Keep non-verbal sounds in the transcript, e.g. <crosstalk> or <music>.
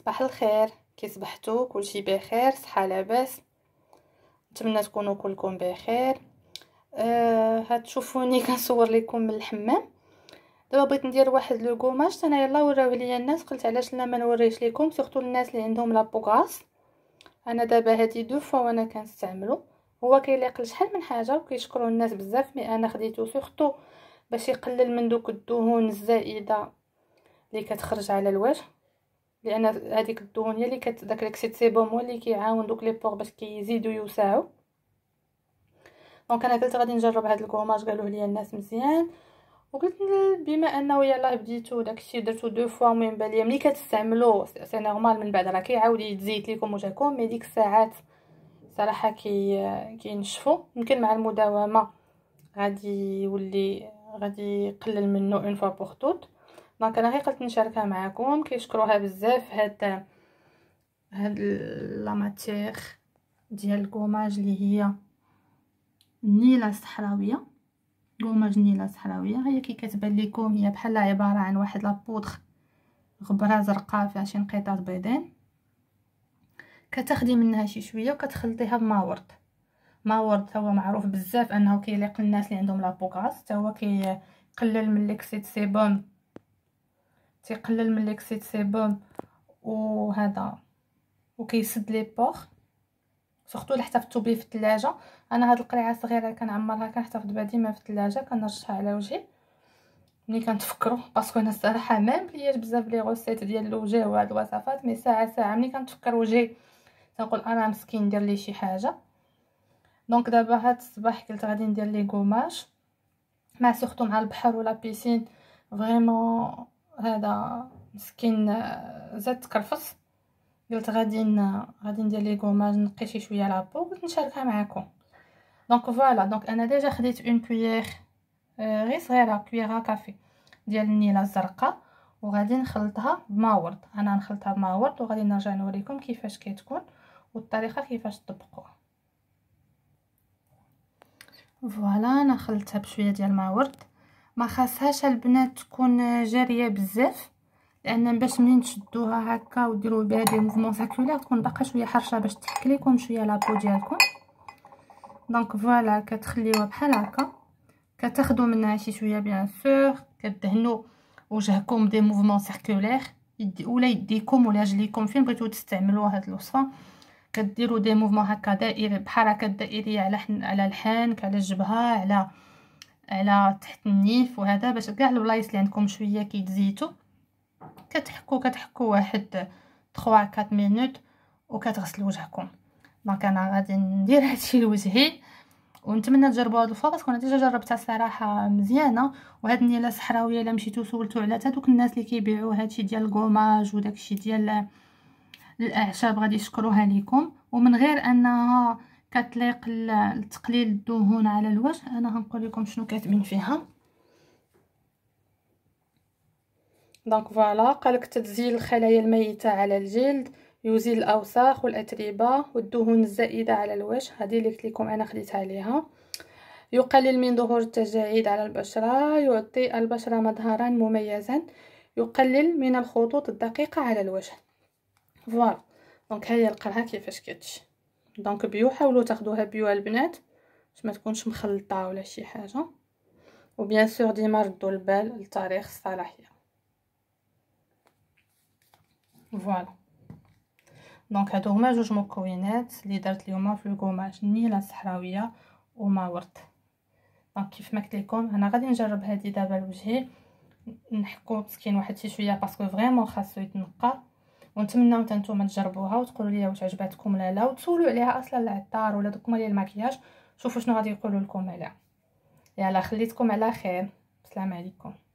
صباح الخير كي صبحتو كلشي بخير صحه لاباس نتمنى تكونوا كلكم بخير آه هتشوفوني <laughs> كنصور لكم من الحمام دابا بغيت ندير واحد لو غوماج انا يلا وراوه ليا الناس قلت علاش لا ما نوريش لكم سورتو الناس اللي عندهم لابوغاس انا دابا هادي دو فوا وانا كنستعملو هو كيليق لشحال من حاجه وكيشكروا الناس بزاف مي انا خديتو سورتو باش يقلل من دوك الدهون الزائده اللي كتخرج على الوجه لان هذيك الدهونيه اللي كت داك الاكسيد سيبوم هو اللي كيعاون دوك لي بور باش كيزيدو يوسعوا دونك انا قلت غادي نجرب هذا الكوماج قالوا لي الناس مزيان وقلت بما انه يلاه بديتو داكشي درتو دو فوا المهم بان ليا ملي كتستعملو سي نورمال من بعد راه كيعاود يتزيد ليكم وجهكم مي ديك الساعات صراحه كي كينشفوا يمكن مع المداومه غادي يولي غادي يقلل منه اون فوا بور توت دونك انا غير قلت نشاركها معكم كيشكروها بزاف هاد هاد لا ماتيغ ديال الكوماج اللي هي النيله الصحراويه كوماج النيله الصحراويه هي كي كتبان لكم هي بحال عباره عن واحد لابودغ غبره زرقاء فيها شي نقيطات بيضين كتاخدي منها شي شويه وكتخلطيها بما ورد ما ورد هو معروف بزاف انه كيليق الناس اللي عندهم لابوكاس حتى هو كيقلل من ليكسيد سيبوم تيقلل من ليكسيد سيبوم وهذا وكيسد لي بور سورتو الا حتفتو بيه في الثلاجه انا هاد القريعه صغيره اللي كنعمرها كنحتفظ بها ديما في الثلاجه كنرشها على وجهي ملي كنتفكرو باسكو انا الصراحه ما ملياش بزاف لي غوسيت ديال الوجه وهاد الوصفات مي ساعه ساعه ملي كنتفكر وجهي تنقول انا مسكين ندير لي شي حاجه دونك دابا هاد الصباح قلت غادي ندير لي غوماج مع سورتو مع البحر ولا بيسين فريمون هذا مسكين زاد تكرفص قلت غادي غادي ندير لي غوماج نقي شي شويه لابو قلت نشاركها معكم دونك فوالا دونك انا ديجا خديت اون كويير غير صغيره كويير كافي ديال النيله الزرقاء وغادي نخلطها بما ورد انا نخلطها بما ورد وغادي نرجع نوريكم كيفاش كتكون والطريقه كيفاش تطبقوها فوالا انا خلطتها بشويه ديال ما ورد ما خاصهاش البنات تكون جاريه بزاف لان باش منين تشدوها هكا وديروا بها دي موفمون ساكولير تكون باقا شويه حرشه باش تحك لكم شويه لابو ديالكم دونك فوالا كتخليوها بحال هكا كتاخذوا منها شي شويه بيان سور كدهنوا وجهكم دي موفمون ساكولير يدي ولا يديكم ولا رجليكم فين بغيتو تستعملوا هاد الوصفه كديروا دي موفمون هكا دائري بحركات دائريه على حن على الحنك على الجبهه على على تحت النيف وهذا باش كاع البلايص اللي عندكم شويه كيتزيتو كتحكو كتحكو واحد 3 4 مينوت وكتغسلوا وجهكم دونك انا غادي ندير <laughs> هادشي لوجهي ونتمنى تجربوا هاد الفورة تكون ديجا جربتها صراحه مزيانه وهاد النيله الصحراويه الا مشيتو سولتو على تا دوك الناس اللي كيبيعوا هادشي ديال الكوماج وداكشي ديال الاعشاب غادي يشكروها ليكم ومن غير انها كتليق لتقليل الدهون على الوجه انا غنقول لكم شنو كاتبين فيها دونك فوالا قالك تزيل الخلايا الميته على الجلد يزيل الاوساخ والاتربه والدهون الزائده على الوجه هذه اللي قلت لكم انا خليتها عليها يقلل من ظهور التجاعيد على البشره يعطي البشره مظهرا مميزا يقلل من الخطوط الدقيقه على الوجه فوالا دونك هي القرعه كيفاش كتجي دونك بيو حاولوا تاخدوها بيو البنات باش ما تكونش مخلطه ولا شي حاجه وبيان سور ديما ردوا البال لتاريخ الصلاحيه فوالا دونك هادو هما جوج مكونات اللي درت اليوم في القماش النيله صحراويه وما ورد دونك كيف ما قلت لكم انا غادي نجرب هذه دابا لوجهي نحكو مسكين واحد شي شويه باسكو فريمون خاصو يتنقى ونتمنى حتى نتوما تجربوها وتقولوا لي واش عجباتكم لا لا وتسولوا عليها اصلا العطار ولا دوك ديال الماكياج شوفوا شنو غادي يقولوا لكم عليها يلا خليتكم على خير السلام عليكم